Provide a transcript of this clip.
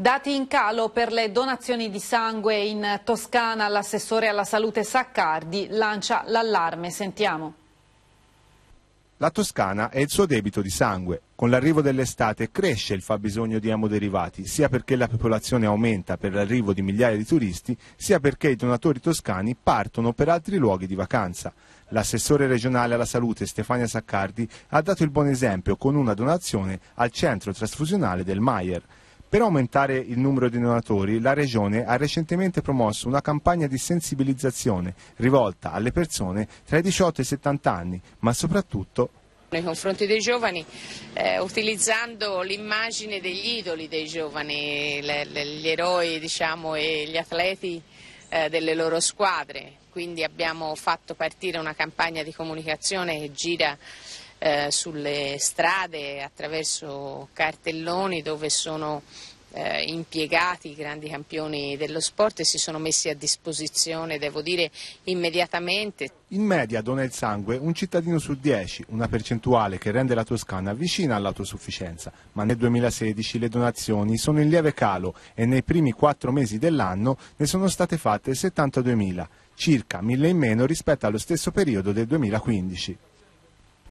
Dati in calo per le donazioni di sangue in Toscana, l'assessore alla salute Saccardi lancia l'allarme, sentiamo. La Toscana e il suo debito di sangue. Con l'arrivo dell'estate cresce il fabbisogno di emoderivati, sia perché la popolazione aumenta per l'arrivo di migliaia di turisti, sia perché i donatori toscani partono per altri luoghi di vacanza. L'assessore regionale alla salute Stefania Saccardi ha dato il buon esempio con una donazione al centro trasfusionale del Maier. Per aumentare il numero di donatori, la Regione ha recentemente promosso una campagna di sensibilizzazione rivolta alle persone tra i 18 e i 70 anni, ma soprattutto nei confronti dei giovani eh, utilizzando l'immagine degli idoli dei giovani, le, le, gli eroi diciamo, e gli atleti eh, delle loro squadre. Quindi abbiamo fatto partire una campagna di comunicazione che gira eh, sulle strade attraverso cartelloni dove sono eh, impiegati i grandi campioni dello sport e si sono messi a disposizione, devo dire, immediatamente. In media dona il sangue un cittadino su 10, una percentuale che rende la Toscana vicina all'autosufficienza, ma nel 2016 le donazioni sono in lieve calo e nei primi quattro mesi dell'anno ne sono state fatte 72.000, circa 1.000 in meno rispetto allo stesso periodo del 2015.